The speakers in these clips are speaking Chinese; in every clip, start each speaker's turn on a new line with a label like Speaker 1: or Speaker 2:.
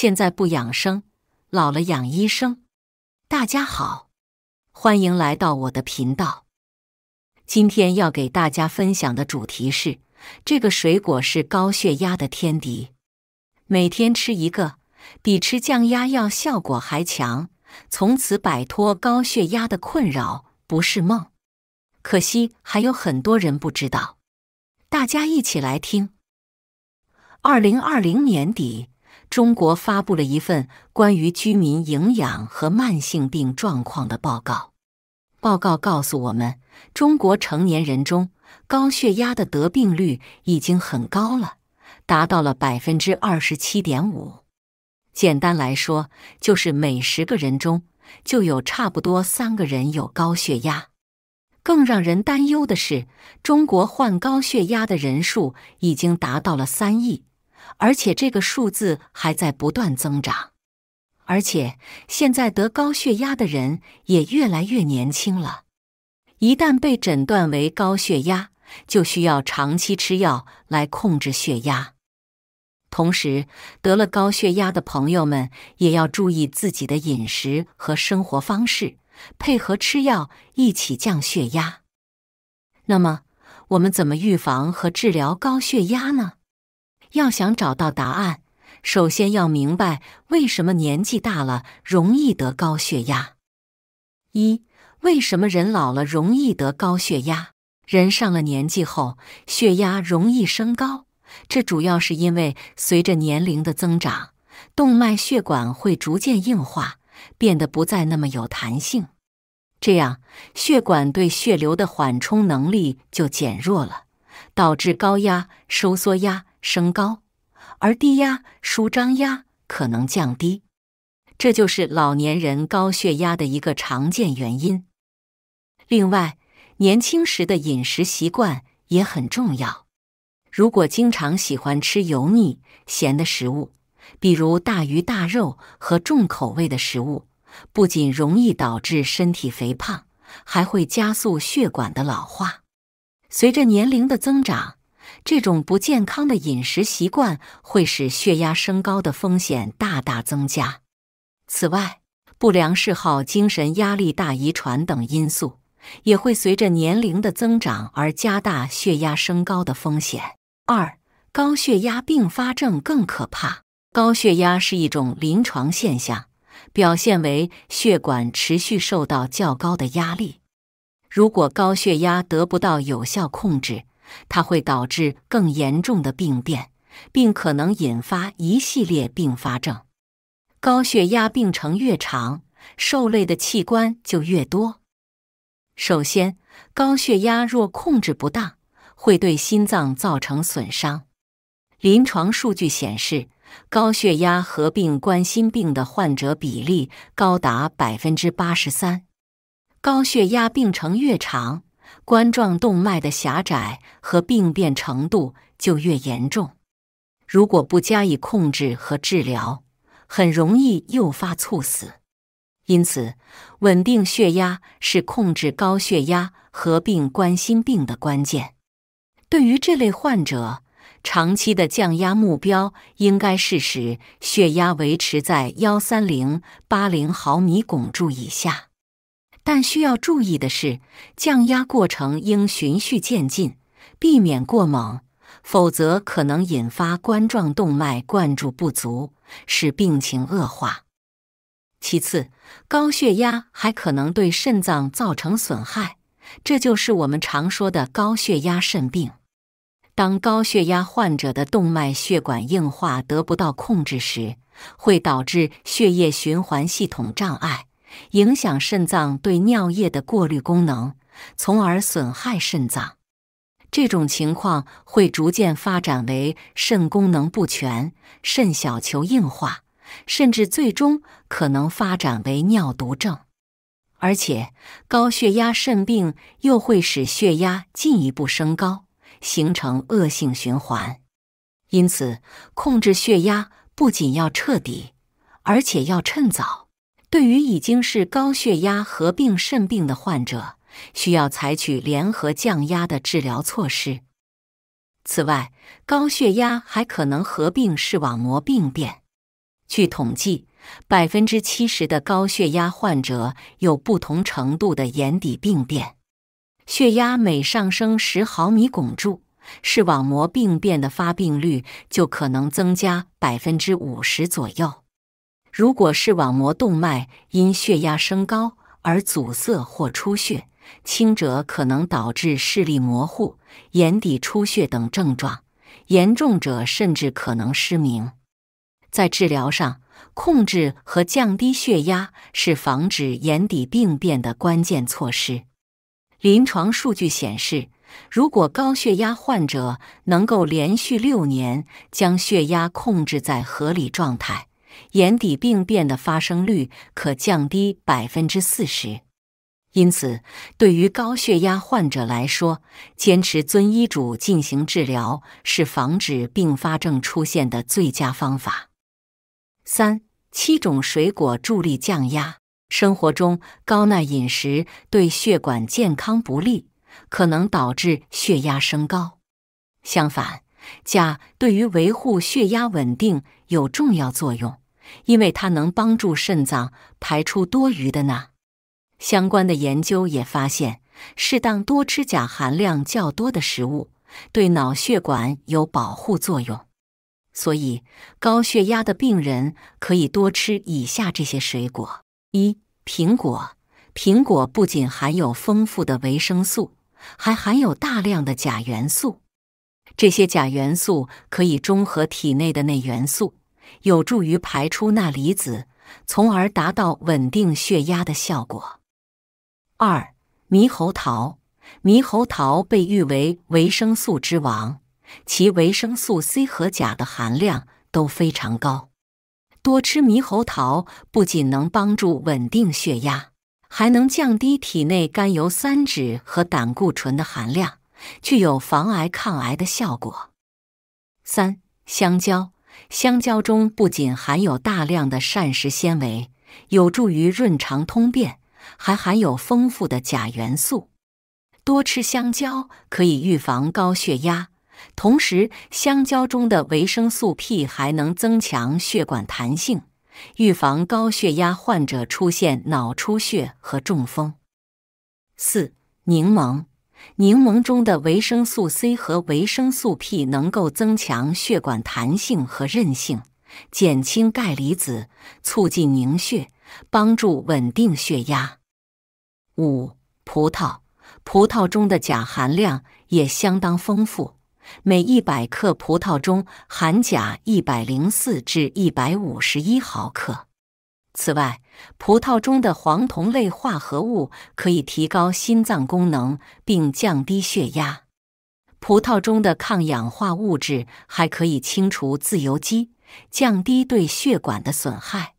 Speaker 1: 现在不养生，老了养医生。大家好，欢迎来到我的频道。今天要给大家分享的主题是：这个水果是高血压的天敌，每天吃一个，比吃降压药效果还强。从此摆脱高血压的困扰不是梦。可惜还有很多人不知道，大家一起来听。二零二零年底。中国发布了一份关于居民营养和慢性病状况的报告。报告告诉我们，中国成年人中高血压的得病率已经很高了，达到了百分之二十七点五。简单来说，就是每十个人中就有差不多三个人有高血压。更让人担忧的是，中国患高血压的人数已经达到了三亿。而且这个数字还在不断增长，而且现在得高血压的人也越来越年轻了。一旦被诊断为高血压，就需要长期吃药来控制血压。同时，得了高血压的朋友们也要注意自己的饮食和生活方式，配合吃药一起降血压。那么，我们怎么预防和治疗高血压呢？要想找到答案，首先要明白为什么年纪大了容易得高血压。一、为什么人老了容易得高血压？人上了年纪后，血压容易升高，这主要是因为随着年龄的增长，动脉血管会逐渐硬化，变得不再那么有弹性，这样血管对血流的缓冲能力就减弱了，导致高压、收缩压。升高，而低压舒张压可能降低，这就是老年人高血压的一个常见原因。另外，年轻时的饮食习惯也很重要。如果经常喜欢吃油腻、咸的食物，比如大鱼大肉和重口味的食物，不仅容易导致身体肥胖，还会加速血管的老化。随着年龄的增长。这种不健康的饮食习惯会使血压升高的风险大大增加。此外，不良嗜好、精神压力大、遗传等因素也会随着年龄的增长而加大血压升高的风险。二、高血压并发症更可怕。高血压是一种临床现象，表现为血管持续受到较高的压力。如果高血压得不到有效控制，它会导致更严重的病变，并可能引发一系列并发症。高血压病程越长，受累的器官就越多。首先，高血压若控制不当，会对心脏造成损伤。临床数据显示，高血压合并冠心病的患者比例高达百分之八十三。高血压病程越长。冠状动脉的狭窄和病变程度就越严重。如果不加以控制和治疗，很容易诱发猝死。因此，稳定血压是控制高血压合并冠心病的关键。对于这类患者，长期的降压目标应该是使血压维持在130/80毫米汞柱以下。但需要注意的是，降压过程应循序渐进，避免过猛，否则可能引发冠状动脉灌注不足，使病情恶化。其次，高血压还可能对肾脏造成损害，这就是我们常说的高血压肾病。当高血压患者的动脉血管硬化得不到控制时，会导致血液循环系统障碍。影响肾脏对尿液的过滤功能，从而损害肾脏。这种情况会逐渐发展为肾功能不全、肾小球硬化，甚至最终可能发展为尿毒症。而且，高血压肾病又会使血压进一步升高，形成恶性循环。因此，控制血压不仅要彻底，而且要趁早。对于已经是高血压合并肾病的患者，需要采取联合降压的治疗措施。此外，高血压还可能合并视网膜病变。据统计，百分之七十的高血压患者有不同程度的眼底病变。血压每上升十毫米汞柱，视网膜病变的发病率就可能增加百分之五十左右。如果视网膜动脉因血压升高而阻塞或出血，轻者可能导致视力模糊、眼底出血等症状，严重者甚至可能失明。在治疗上，控制和降低血压是防止眼底病变的关键措施。临床数据显示，如果高血压患者能够连续六年将血压控制在合理状态，眼底病变的发生率可降低百分之四十，因此，对于高血压患者来说，坚持遵医嘱进行治疗是防止并发症出现的最佳方法。三七种水果助力降压。生活中高钠饮食对血管健康不利，可能导致血压升高。相反，钾对于维护血压稳定有重要作用。因为它能帮助肾脏排出多余的钠。相关的研究也发现，适当多吃钾含量较多的食物，对脑血管有保护作用。所以，高血压的病人可以多吃以下这些水果：一、苹果。苹果不仅含有丰富的维生素，还含有大量的钾元素。这些钾元素可以中和体内的内元素。有助于排出钠离子，从而达到稳定血压的效果。二、猕猴桃，猕猴桃被誉为维生素之王，其维生素 C 和钾的含量都非常高。多吃猕猴桃不仅能帮助稳定血压，还能降低体内甘油三酯和胆固醇的含量，具有防癌抗癌的效果。三、香蕉。香蕉中不仅含有大量的膳食纤维，有助于润肠通便，还含有丰富的钾元素。多吃香蕉可以预防高血压，同时香蕉中的维生素 P 还能增强血管弹性，预防高血压患者出现脑出血和中风。四、柠檬。柠檬中的维生素 C 和维生素 P 能够增强血管弹性和韧性，减轻钙离子，促进凝血，帮助稳定血压。五、葡萄，葡萄中的钾含量也相当丰富，每100克葡萄中含钾104至151毫克。此外，葡萄中的黄酮类化合物可以提高心脏功能并降低血压。葡萄中的抗氧化物质还可以清除自由基，降低对血管的损害。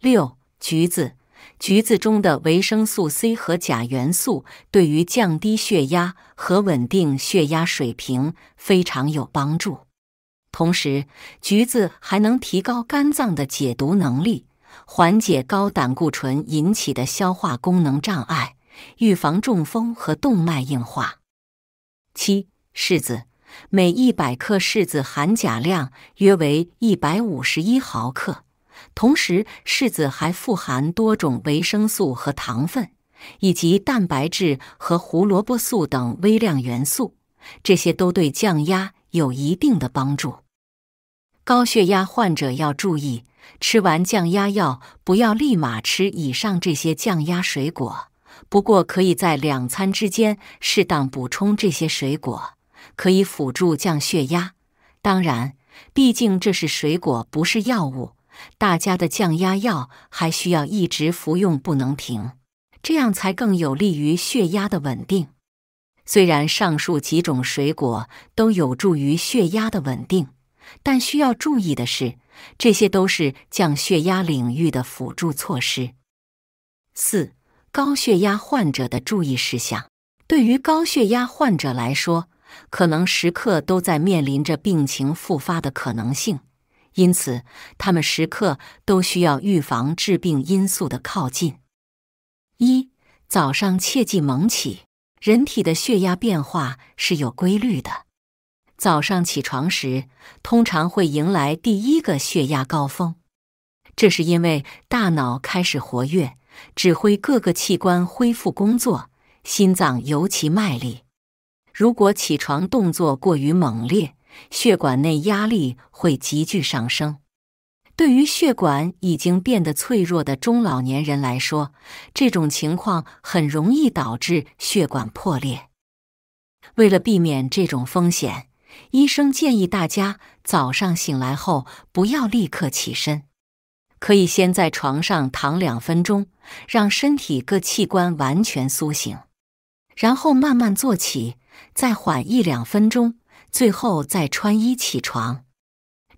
Speaker 1: 六、橘子，橘子中的维生素 C 和钾元素对于降低血压和稳定血压水平非常有帮助。同时，橘子还能提高肝脏的解毒能力。缓解高胆固醇引起的消化功能障碍，预防中风和动脉硬化。七柿子每一百克柿子含钾量约为一百五十一毫克，同时柿子还富含多种维生素和糖分，以及蛋白质和胡萝卜素等微量元素，这些都对降压有一定的帮助。高血压患者要注意。吃完降压药，不要立马吃以上这些降压水果。不过，可以在两餐之间适当补充这些水果，可以辅助降血压。当然，毕竟这是水果，不是药物。大家的降压药还需要一直服用，不能停，这样才更有利于血压的稳定。虽然上述几种水果都有助于血压的稳定，但需要注意的是。这些都是降血压领域的辅助措施。四、高血压患者的注意事项：对于高血压患者来说，可能时刻都在面临着病情复发的可能性，因此他们时刻都需要预防致病因素的靠近。一、早上切忌猛起，人体的血压变化是有规律的。早上起床时，通常会迎来第一个血压高峰，这是因为大脑开始活跃，指挥各个器官恢复工作，心脏尤其卖力。如果起床动作过于猛烈，血管内压力会急剧上升。对于血管已经变得脆弱的中老年人来说，这种情况很容易导致血管破裂。为了避免这种风险，医生建议大家早上醒来后不要立刻起身，可以先在床上躺两分钟，让身体各器官完全苏醒，然后慢慢坐起，再缓一两分钟，最后再穿衣起床。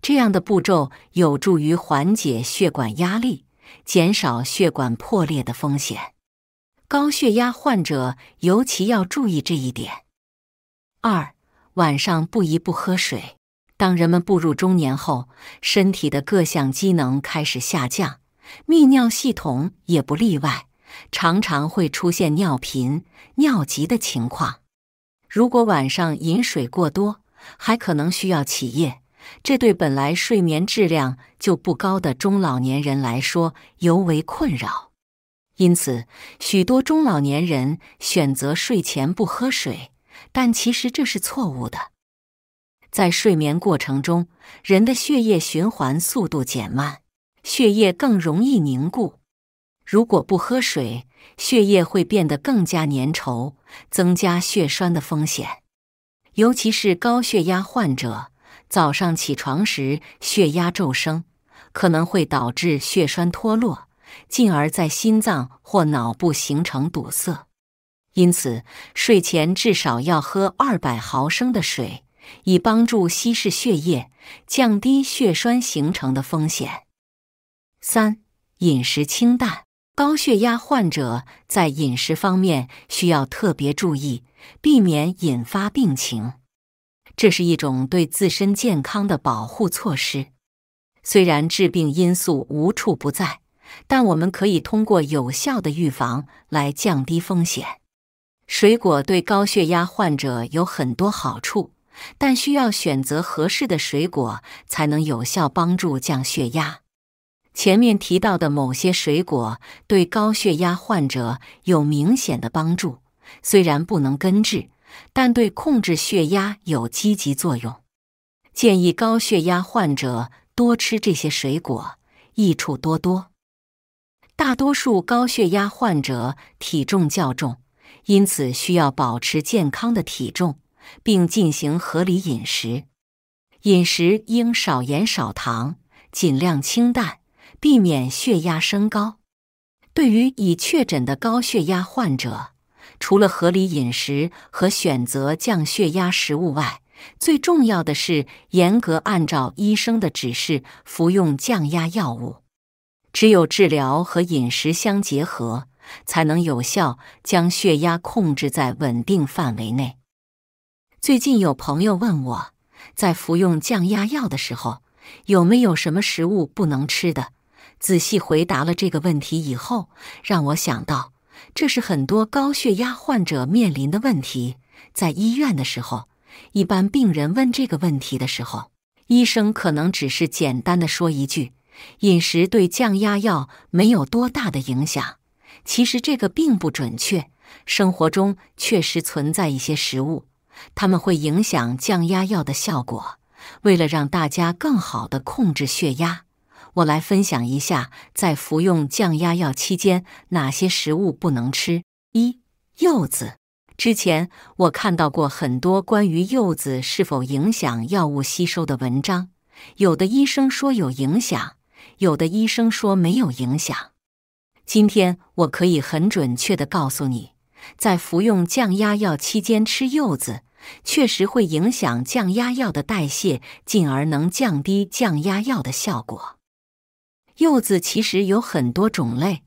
Speaker 1: 这样的步骤有助于缓解血管压力，减少血管破裂的风险。高血压患者尤其要注意这一点。二。晚上不宜不喝水。当人们步入中年后，身体的各项机能开始下降，泌尿系统也不例外，常常会出现尿频、尿急的情况。如果晚上饮水过多，还可能需要起夜，这对本来睡眠质量就不高的中老年人来说尤为困扰。因此，许多中老年人选择睡前不喝水。但其实这是错误的。在睡眠过程中，人的血液循环速度减慢，血液更容易凝固。如果不喝水，血液会变得更加粘稠，增加血栓的风险。尤其是高血压患者，早上起床时血压骤升，可能会导致血栓脱落，进而在心脏或脑部形成堵塞。因此，睡前至少要喝二百毫升的水，以帮助稀释血液，降低血栓形成的风险。三、饮食清淡。高血压患者在饮食方面需要特别注意，避免引发病情。这是一种对自身健康的保护措施。虽然致病因素无处不在，但我们可以通过有效的预防来降低风险。水果对高血压患者有很多好处，但需要选择合适的水果才能有效帮助降血压。前面提到的某些水果对高血压患者有明显的帮助，虽然不能根治，但对控制血压有积极作用。建议高血压患者多吃这些水果，益处多多。大多数高血压患者体重较重。因此，需要保持健康的体重，并进行合理饮食。饮食应少盐少糖，尽量清淡，避免血压升高。对于已确诊的高血压患者，除了合理饮食和选择降血压食物外，最重要的是严格按照医生的指示服用降压药物。只有治疗和饮食相结合。才能有效将血压控制在稳定范围内。最近有朋友问我，在服用降压药的时候，有没有什么食物不能吃的？仔细回答了这个问题以后，让我想到，这是很多高血压患者面临的问题。在医院的时候，一般病人问这个问题的时候，医生可能只是简单的说一句：“饮食对降压药没有多大的影响。”其实这个并不准确，生活中确实存在一些食物，它们会影响降压药的效果。为了让大家更好的控制血压，我来分享一下，在服用降压药期间哪些食物不能吃。一、柚子。之前我看到过很多关于柚子是否影响药物吸收的文章，有的医生说有影响，有的医生说没有影响。今天我可以很准确的告诉你，在服用降压药期间吃柚子，确实会影响降压药的代谢，进而能降低降压药的效果。柚子其实有很多种类，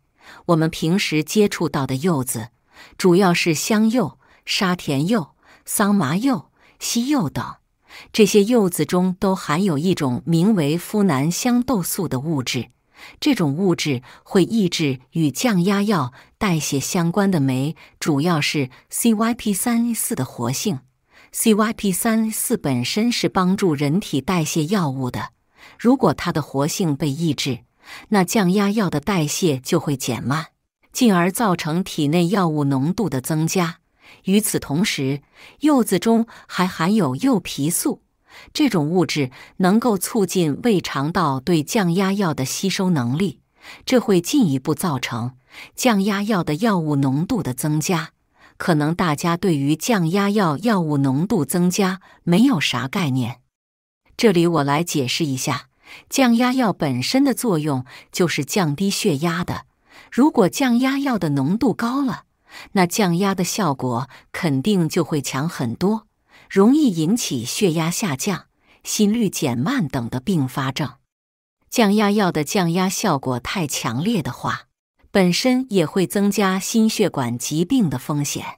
Speaker 1: 我们平时接触到的柚子，主要是香柚、沙田柚、桑麻柚、西柚等，这些柚子中都含有一种名为呋喃香豆素的物质。这种物质会抑制与降压药代谢相关的酶，主要是 CYP3A4 的活性。CYP3A4 本身是帮助人体代谢药物的，如果它的活性被抑制，那降压药的代谢就会减慢，进而造成体内药物浓度的增加。与此同时，柚子中还含有柚皮素。这种物质能够促进胃肠道对降压药的吸收能力，这会进一步造成降压药的药物浓度的增加。可能大家对于降压药药物浓度增加没有啥概念，这里我来解释一下：降压药本身的作用就是降低血压的，如果降压药的浓度高了，那降压的效果肯定就会强很多。容易引起血压下降、心率减慢等的并发症。降压药的降压效果太强烈的话，本身也会增加心血管疾病的风险。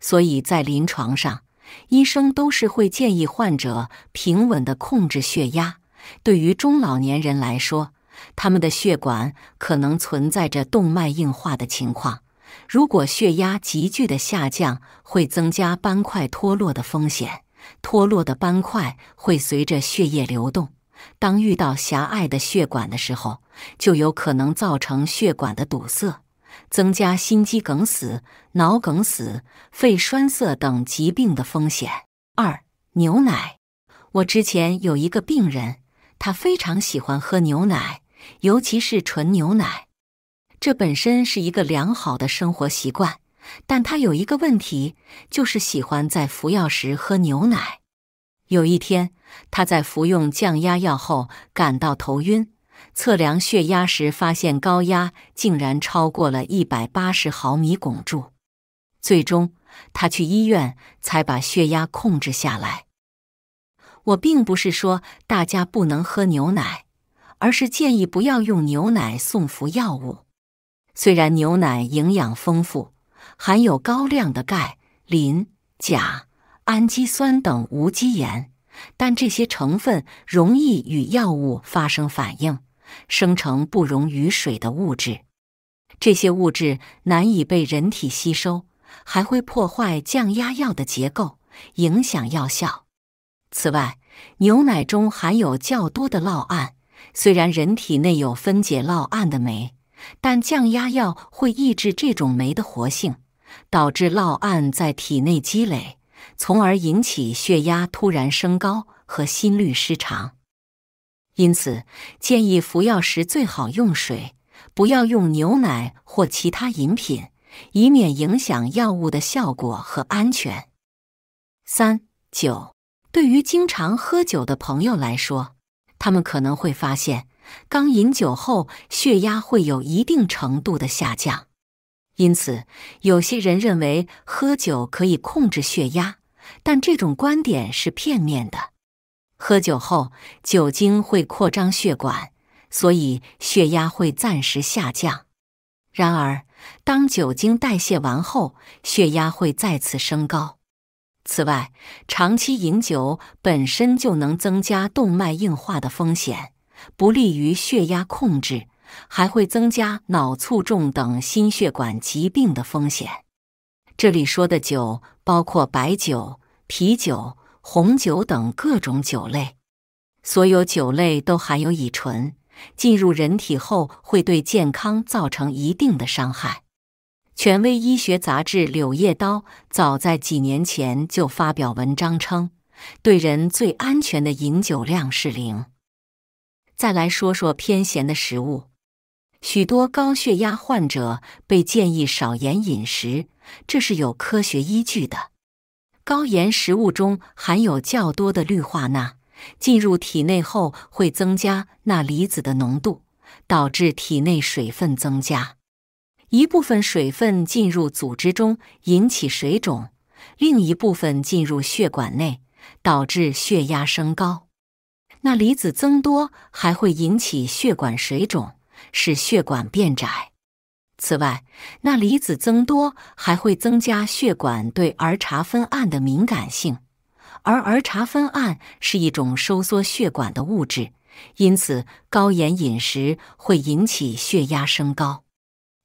Speaker 1: 所以在临床上，医生都是会建议患者平稳的控制血压。对于中老年人来说，他们的血管可能存在着动脉硬化的情况。如果血压急剧的下降，会增加斑块脱落的风险。脱落的斑块会随着血液流动，当遇到狭隘的血管的时候，就有可能造成血管的堵塞，增加心肌梗死、脑梗死、肺栓塞等疾病的风险。二、牛奶。我之前有一个病人，他非常喜欢喝牛奶，尤其是纯牛奶。这本身是一个良好的生活习惯，但他有一个问题，就是喜欢在服药时喝牛奶。有一天，他在服用降压药后感到头晕，测量血压时发现高压竟然超过了一百八十毫米汞柱。最终，他去医院才把血压控制下来。我并不是说大家不能喝牛奶，而是建议不要用牛奶送服药物。虽然牛奶营养丰富，含有高量的钙、磷、钾、氨基酸等无机盐，但这些成分容易与药物发生反应，生成不溶于水的物质。这些物质难以被人体吸收，还会破坏降压药的结构，影响药效。此外，牛奶中含有较多的酪胺，虽然人体内有分解酪胺的酶。但降压药会抑制这种酶的活性，导致酪胺在体内积累，从而引起血压突然升高和心律失常。因此，建议服药时最好用水，不要用牛奶或其他饮品，以免影响药物的效果和安全。三酒，对于经常喝酒的朋友来说，他们可能会发现。刚饮酒后，血压会有一定程度的下降，因此有些人认为喝酒可以控制血压，但这种观点是片面的。喝酒后，酒精会扩张血管，所以血压会暂时下降。然而，当酒精代谢完后，血压会再次升高。此外，长期饮酒本身就能增加动脉硬化的风险。不利于血压控制，还会增加脑卒中等心血管疾病的风险。这里说的酒包括白酒、啤酒、红酒等各种酒类，所有酒类都含有乙醇，进入人体后会对健康造成一定的伤害。权威医学杂志《柳叶刀》早在几年前就发表文章称，对人最安全的饮酒量是零。再来说说偏咸的食物，许多高血压患者被建议少盐饮食，这是有科学依据的。高盐食物中含有较多的氯化钠，进入体内后会增加钠离子的浓度，导致体内水分增加，一部分水分进入组织中引起水肿，另一部分进入血管内，导致血压升高。钠离子增多还会引起血管水肿，使血管变窄。此外，钠离子增多还会增加血管对儿茶酚胺的敏感性，而儿茶酚胺是一种收缩血管的物质，因此高盐饮食会引起血压升高。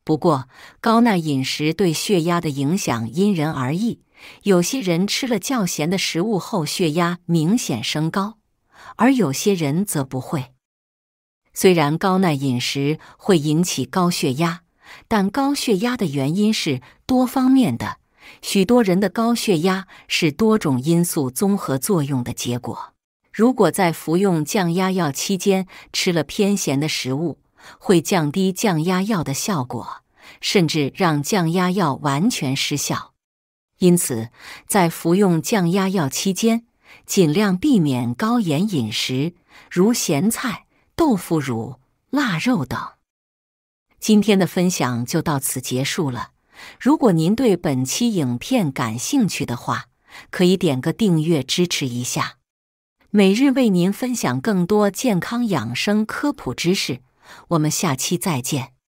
Speaker 1: 不过，高钠饮食对血压的影响因人而异，有些人吃了较咸的食物后血压明显升高。而有些人则不会。虽然高钠饮食会引起高血压，但高血压的原因是多方面的。许多人的高血压是多种因素综合作用的结果。如果在服用降压药期间吃了偏咸的食物，会降低降压药的效果，甚至让降压药完全失效。因此，在服用降压药期间，尽量避免高盐饮食，如咸菜、豆腐乳、腊肉等。今天的分享就到此结束了。如果您对本期影片感兴趣的话，可以点个订阅支持一下。每日为您分享更多健康养生科普知识，我们下期再见。